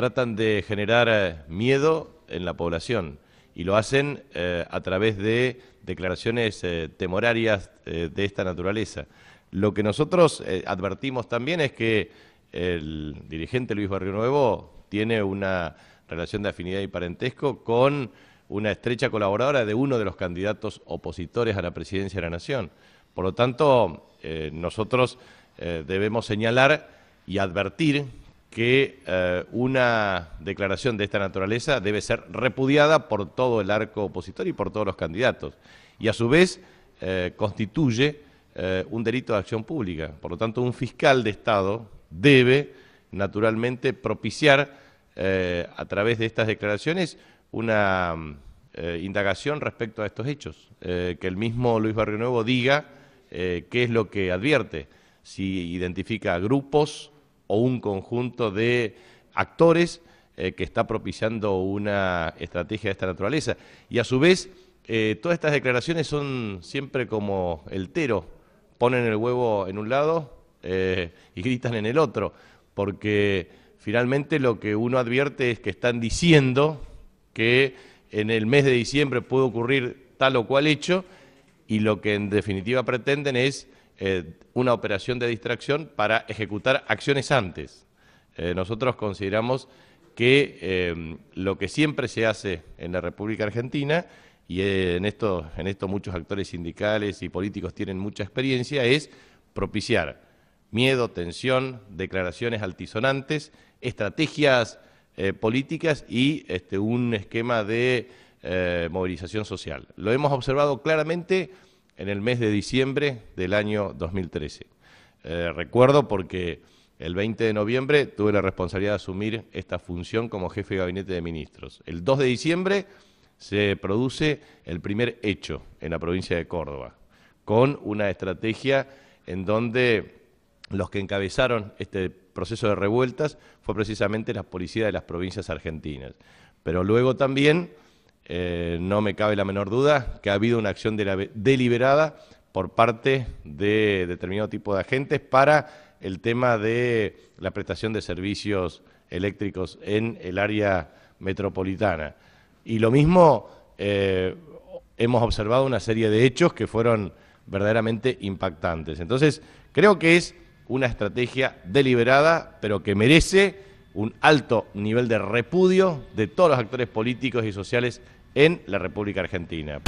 tratan de generar eh, miedo en la población y lo hacen eh, a través de declaraciones eh, temorarias de esta naturaleza. Lo que nosotros advertimos también es que el dirigente Luis Barrio Nuevo tiene una relación de afinidad y parentesco con una estrecha colaboradora de uno de los candidatos opositores a la presidencia de la Nación. Por lo tanto, nosotros debemos señalar y advertir que eh, una declaración de esta naturaleza debe ser repudiada por todo el arco opositor y por todos los candidatos. Y a su vez eh, constituye eh, un delito de acción pública. Por lo tanto, un fiscal de Estado debe, naturalmente, propiciar a través de estas declaraciones una indagación respecto a estos hechos. que el mismo Luis Barrio Nuevo diga qué es lo que advierte, si identifica grupos, o un conjunto de actores eh, que está propiciando una estrategia de esta naturaleza. Y a su vez, eh, todas estas declaraciones son siempre como el tero, ponen el huevo en un lado eh, y gritan en el otro, porque finalmente lo que uno advierte es que están diciendo que en el mes de diciembre puede ocurrir tal o cual hecho y lo que en definitiva pretenden es eh, una operación de distracción para ejecutar acciones antes. Eh, nosotros consideramos que eh, lo que siempre se hace en la República Argentina, y en esto, en esto muchos actores sindicales y políticos tienen mucha experiencia, es propiciar miedo, tensión, declaraciones altisonantes, estrategias políticas y este, un esquema de movilización social. Lo hemos observado claramente en el mes de diciembre del año 2013. Eh, recuerdo porque el 20 de noviembre tuve la responsabilidad de asumir esta función como jefe de gabinete de ministros. El 2 de diciembre se produce el primer hecho en la provincia de Córdoba, con una estrategia en donde los que encabezaron este proceso de revueltas fue precisamente las policías de las provincias argentinas. Pero luego también eh, no me cabe la menor duda que ha habido una acción deliberada por parte de determinado tipo de agentes para el tema de la prestación de servicios eléctricos en el área metropolitana. Y lo mismo eh, hemos observado una serie de hechos que fueron verdaderamente impactantes. Entonces, creo que es una estrategia deliberada, pero que merece un alto nivel de repudio de todos los actores políticos y sociales en la República Argentina.